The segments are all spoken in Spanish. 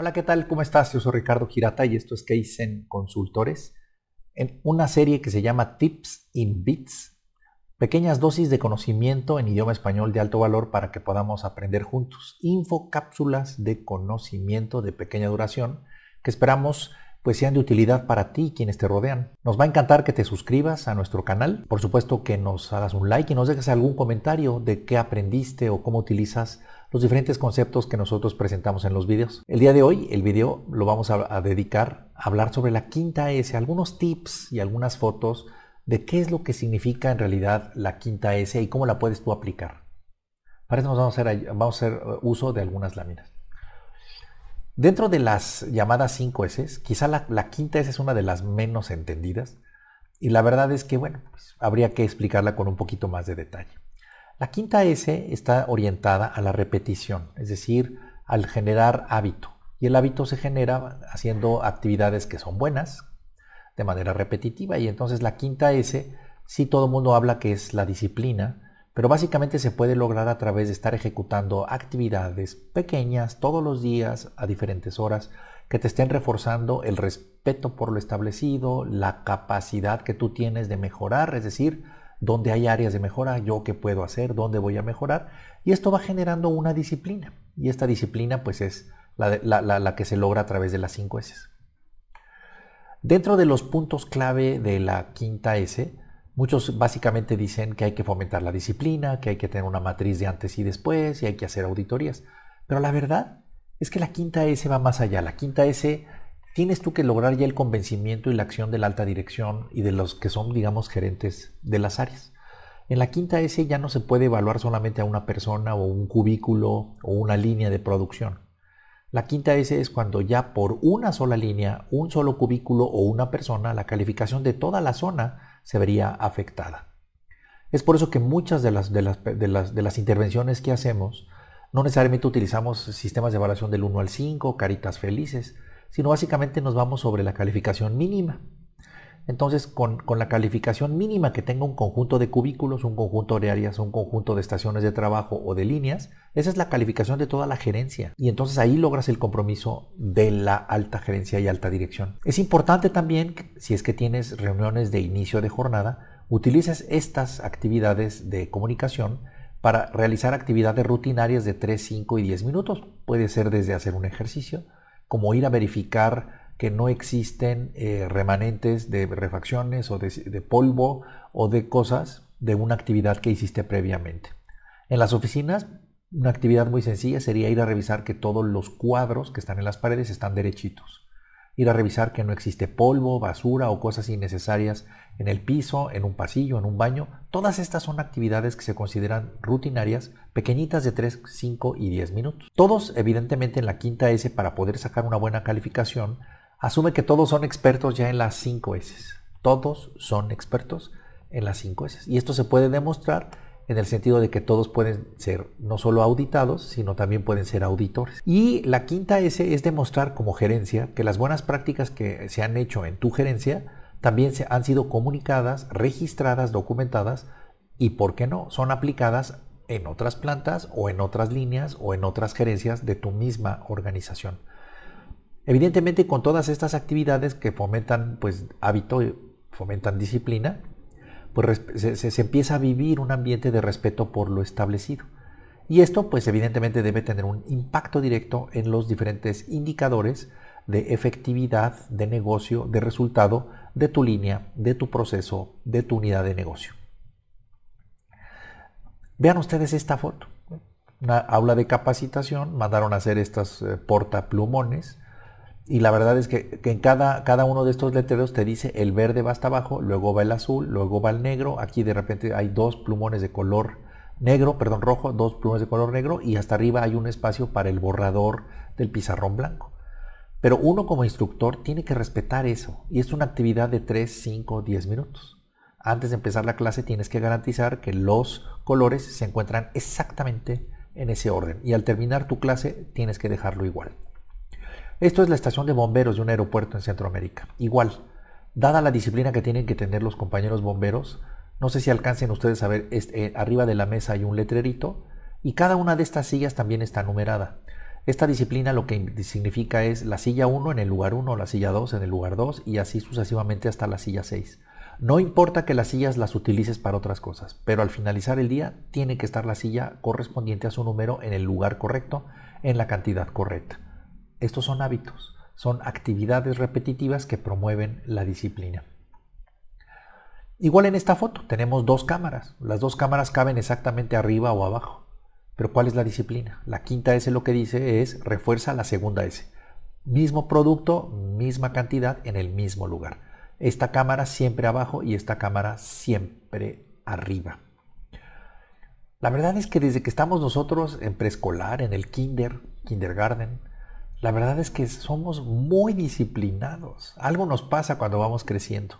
Hola, ¿qué tal? ¿Cómo estás? Yo soy Ricardo Girata y esto es Kaizen Consultores, en una serie que se llama Tips in Bits, pequeñas dosis de conocimiento en idioma español de alto valor para que podamos aprender juntos, infocápsulas de conocimiento de pequeña duración que esperamos pues sean de utilidad para ti y quienes te rodean. Nos va a encantar que te suscribas a nuestro canal, por supuesto que nos hagas un like y nos dejes algún comentario de qué aprendiste o cómo utilizas los diferentes conceptos que nosotros presentamos en los vídeos. El día de hoy el vídeo lo vamos a, dedicar a hablar sobre la quinta S, algunos tips y algunas fotos de qué es lo que significa en realidad la quinta S y cómo la puedes tú aplicar. Para eso nos vamos a hacer, vamos a hacer uh, uso de algunas láminas. Dentro de las llamadas 5 S, quizá la, quinta S es una de las menos entendidas y la verdad es que, bueno, pues, habría que explicarla con un poquito más de detalle. La quinta S está orientada a la repetición, es decir, al generar hábito. Y el hábito se genera haciendo actividades que son buenas de manera repetitiva. Y entonces la quinta S, sí todo el mundo habla que es la disciplina, pero básicamente se puede lograr a través de estar ejecutando actividades pequeñas todos los días a diferentes horas que te estén reforzando el respeto por lo establecido, la capacidad que tú tienes de mejorar, es decir, dónde hay áreas de mejora, yo qué puedo hacer, dónde voy a mejorar. Y esto va generando una disciplina. Y esta disciplina pues es la, que se logra a través de las cinco S. Dentro de los puntos clave de la quinta S, muchos básicamente dicen que hay que fomentar la disciplina, que hay que tener una matriz de antes y después y hay que hacer auditorías. Pero la verdad es que la quinta S va más allá. La quinta S tienes tú que lograr ya el convencimiento y la acción de la alta dirección y de los que son, digamos, gerentes de las áreas. En la quinta S ya no se puede evaluar solamente a una persona o un cubículo o una línea de producción. La quinta S es cuando ya por una sola línea, un solo cubículo o una persona, la calificación de toda la zona se vería afectada. Es por eso que muchas de las, intervenciones que hacemos no necesariamente utilizamos sistemas de evaluación del 1 al 5, caritas felices, sino básicamente nos vamos sobre la calificación mínima. Entonces, con, la calificación mínima que tenga un conjunto de cubículos, un conjunto de áreas, un conjunto de estaciones de trabajo o de líneas, esa es la calificación de toda la gerencia. Y entonces ahí logras el compromiso de la alta gerencia y alta dirección. Es importante también, si es que tienes reuniones de inicio de jornada, utilices estas actividades de comunicación para realizar actividades rutinarias de 3, 5 y 10 minutos. Puede ser desde hacer un ejercicio, como ir a verificar que no existen eh, remanentes de refacciones o de polvo o de cosas de una actividad que hiciste previamente. En las oficinas, una actividad muy sencilla sería ir a revisar que todos los cuadros que están en las paredes están derechitos ir a revisar que no existe polvo, basura o cosas innecesarias en el piso, en un pasillo, en un baño. Todas estas son actividades que se consideran rutinarias, pequeñitas de 3, 5 y 10 minutos. Todos, evidentemente, en la quinta S para poder sacar una buena calificación, asume que todos son expertos ya en las 5 S. Todos son expertos en las 5 S. Y esto se puede demostrar en el sentido de que todos pueden ser no solo auditados, sino también pueden ser auditores. Y la quinta S es demostrar como gerencia que las buenas prácticas que se han hecho en tu gerencia también se han sido comunicadas, registradas, documentadas y, ¿por qué no?, son aplicadas en otras plantas o en otras líneas o en otras gerencias de tu misma organización. Evidentemente, con todas estas actividades que fomentan pues, hábito, fomentan disciplina, pues, se, empieza a vivir un ambiente de respeto por lo establecido. Y esto, pues evidentemente debe tener un impacto directo en los diferentes indicadores de efectividad, de negocio, de resultado, de tu línea, de tu proceso, de tu unidad de negocio. Vean ustedes esta foto. Una aula de capacitación, mandaron a hacer estas eh, portaplumones y la verdad es que, en cada, cada, uno de estos letreros te dice el verde va hasta abajo, luego va el azul, luego va el negro. Aquí de repente hay dos plumones de color negro, perdón, rojo, dos plumones de color negro y hasta arriba hay un espacio para el borrador del pizarrón blanco. Pero uno como instructor tiene que respetar eso y es una actividad de 3, 5, 10 minutos. Antes de empezar la clase tienes que garantizar que los colores se encuentran exactamente en ese orden y al terminar tu clase tienes que dejarlo igual. Esto es la estación de bomberos de un aeropuerto en Centroamérica. Igual, dada la disciplina que tienen que tener los compañeros bomberos, no sé si alcancen ustedes a ver, este, eh, arriba de la mesa hay un letrerito y cada una de estas sillas también está numerada. Esta disciplina lo que significa es la silla 1 en el lugar 1, la silla 2 en el lugar 2 y así sucesivamente hasta la silla 6. No importa que las sillas las utilices para otras cosas, pero al finalizar el día tiene que estar la silla correspondiente a su número en el lugar correcto, en la cantidad correcta. Estos son hábitos, son actividades repetitivas que promueven la disciplina. Igual en esta foto tenemos dos cámaras. Las dos cámaras caben exactamente arriba o abajo. Pero ¿cuál es la disciplina? La quinta S lo que dice es refuerza la segunda S. Mismo producto, misma cantidad en el mismo lugar. Esta cámara siempre abajo y esta cámara siempre arriba. La verdad es que desde que estamos nosotros en preescolar, en el kinder, kindergarten, la verdad es que somos muy disciplinados. Algo nos pasa cuando vamos creciendo,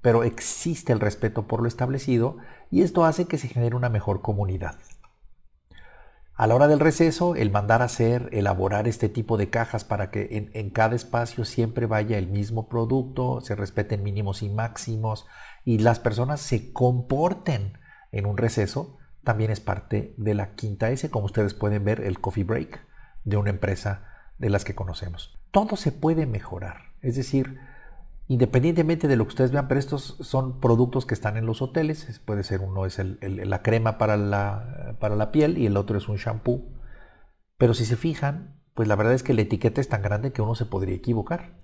pero existe el respeto por lo establecido y esto hace que se genere una mejor comunidad. A la hora del receso, el mandar a hacer, elaborar este tipo de cajas para que en, en, cada espacio siempre vaya el mismo producto, se respeten mínimos y máximos y las personas se comporten en un receso, también es parte de la quinta S, como ustedes pueden ver, el coffee break de una empresa de las que conocemos. Todo se puede mejorar, es decir, independientemente de lo que ustedes vean, pero estos son productos que están en los hoteles, puede ser uno es la crema para la, para la piel y el otro es un shampoo, pero si se fijan, pues la verdad es que la etiqueta es tan grande que uno se podría equivocar.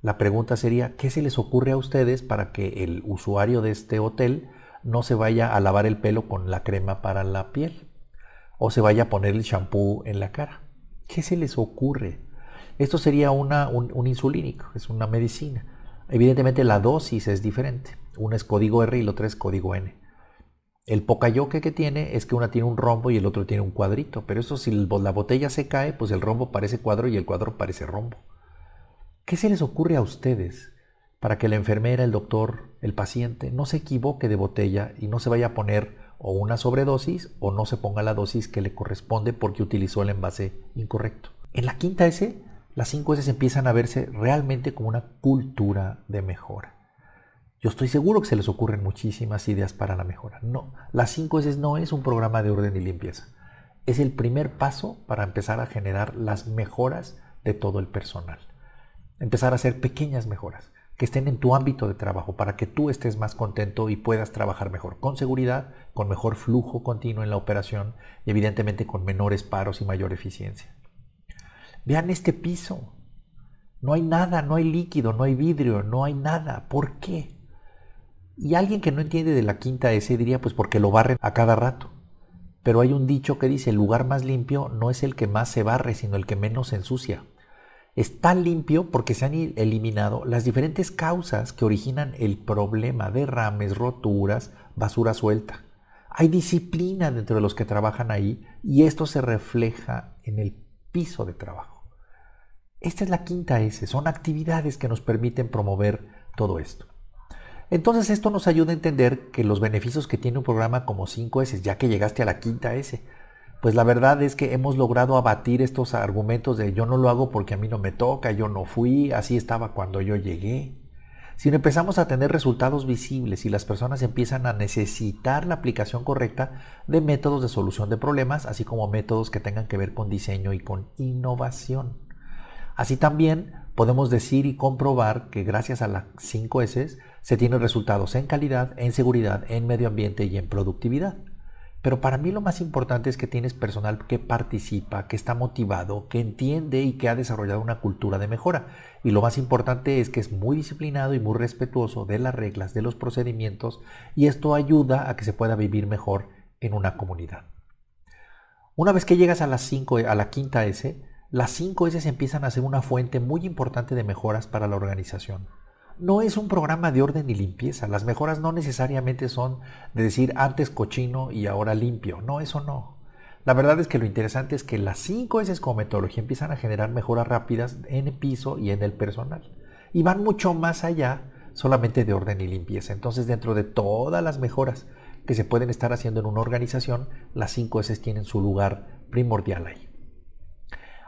La pregunta sería, ¿qué se les ocurre a ustedes para que el usuario de este hotel no se vaya a lavar el pelo con la crema para la piel? O se vaya a poner el shampoo en la cara. ¿Qué se les ocurre? Esto sería una, un, insulínico, es una medicina. Evidentemente la dosis es diferente. Una es código R y la otra es código N. El pocayoque que tiene es que una tiene un rombo y el otro tiene un cuadrito. Pero eso si la botella se cae, pues el rombo parece cuadro y el cuadro parece rombo. ¿Qué se les ocurre a ustedes para que la enfermera, el doctor, el paciente no se equivoque de botella y no se vaya a poner o una sobredosis o no se ponga la dosis que le corresponde porque utilizó el envase incorrecto. En la quinta S, las 5 S empiezan a verse realmente como una cultura de mejora. Yo estoy seguro que se les ocurren muchísimas ideas para la mejora. No, las 5 S no es un programa de orden y limpieza. Es el primer paso para empezar a generar las mejoras de todo el personal. Empezar a hacer pequeñas mejoras que estén en tu ámbito de trabajo para que tú estés más contento y puedas trabajar mejor, con seguridad, con mejor flujo continuo en la operación y evidentemente con menores paros y mayor eficiencia. Vean este piso. No hay nada, no hay líquido, no hay vidrio, no hay nada. ¿Por qué? Y alguien que no entiende de la quinta S diría pues porque lo barren a cada rato. Pero hay un dicho que dice el lugar más limpio no es el que más se barre, sino el que menos se ensucia está limpio porque se han eliminado las diferentes causas que originan el problema, derrames, roturas, basura suelta. Hay disciplina dentro de los que trabajan ahí y esto se refleja en el piso de trabajo. Esta es la quinta S, son actividades que nos permiten promover todo esto. Entonces esto nos ayuda a entender que los beneficios que tiene un programa como 5S, ya que llegaste a la quinta S, pues la verdad es que hemos logrado abatir estos argumentos de yo no lo hago porque a mí no me toca, yo no fui, así estaba cuando yo llegué. Si empezamos a tener resultados visibles y las personas empiezan a necesitar la aplicación correcta de métodos de solución de problemas, así como métodos que tengan que ver con diseño y con innovación. Así también podemos decir y comprobar que gracias a las 5 S se tienen resultados en calidad, en seguridad, en medio ambiente y en productividad. Pero para mí lo más importante es que tienes personal que participa, que está motivado, que entiende y que ha desarrollado una cultura de mejora. Y lo más importante es que es muy disciplinado y muy respetuoso de las reglas, de los procedimientos, y esto ayuda a que se pueda vivir mejor en una comunidad. Una vez que llegas a, las cinco, a la quinta S, las 5 S empiezan a ser una fuente muy importante de mejoras para la organización no es un programa de orden y limpieza. Las mejoras no necesariamente son de decir antes cochino y ahora limpio. No, eso no. La verdad es que lo interesante es que las 5 S como metodología empiezan a generar mejoras rápidas en el piso y en el personal. Y van mucho más allá solamente de orden y limpieza. Entonces, dentro de todas las mejoras que se pueden estar haciendo en una organización, las 5 S tienen su lugar primordial ahí.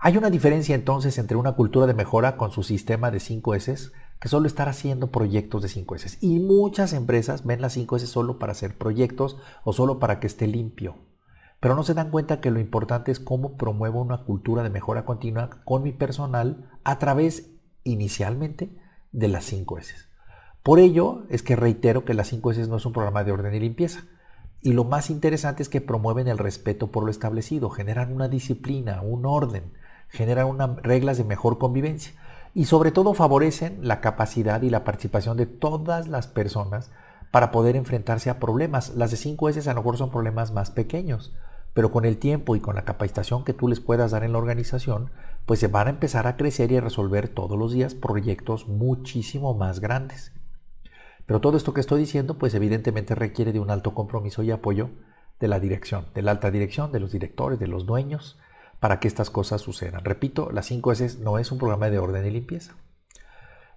Hay una diferencia entonces entre una cultura de mejora con su sistema de 5 S que solo estar haciendo proyectos de 5S. Y muchas empresas ven las 5S solo para hacer proyectos o solo para que esté limpio. Pero no se dan cuenta que lo importante es cómo promuevo una cultura de mejora continua con mi personal a través, inicialmente, de las 5S. Por ello es que reitero que las 5S no es un programa de orden y limpieza. Y lo más interesante es que promueven el respeto por lo establecido, generan una disciplina, un orden, generan unas reglas de mejor convivencia y sobre todo favorecen la capacidad y la participación de todas las personas para poder enfrentarse a problemas. Las de 5 S a lo mejor son problemas más pequeños, pero con el tiempo y con la capacitación que tú les puedas dar en la organización, pues se van a empezar a crecer y a resolver todos los días proyectos muchísimo más grandes. Pero todo esto que estoy diciendo, pues evidentemente requiere de un alto compromiso y apoyo de la dirección, de la alta dirección, de los directores, de los dueños, para que estas cosas sucedan. Repito, las 5 S no es un programa de orden y limpieza.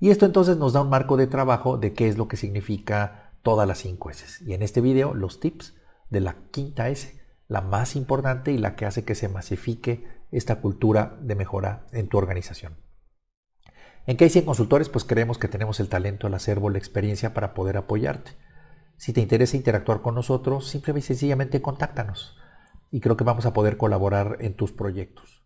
Y esto entonces nos da un marco de trabajo de qué es lo que significa todas las 5 S. Y en este video los tips de la quinta S, la más importante y la que hace que se masifique esta cultura de mejora en tu organización. En 100 Consultores pues creemos que tenemos el talento, el acervo, la experiencia para poder apoyarte. Si te interesa interactuar con nosotros, simple y sencillamente contáctanos y creo que vamos a poder colaborar en tus proyectos.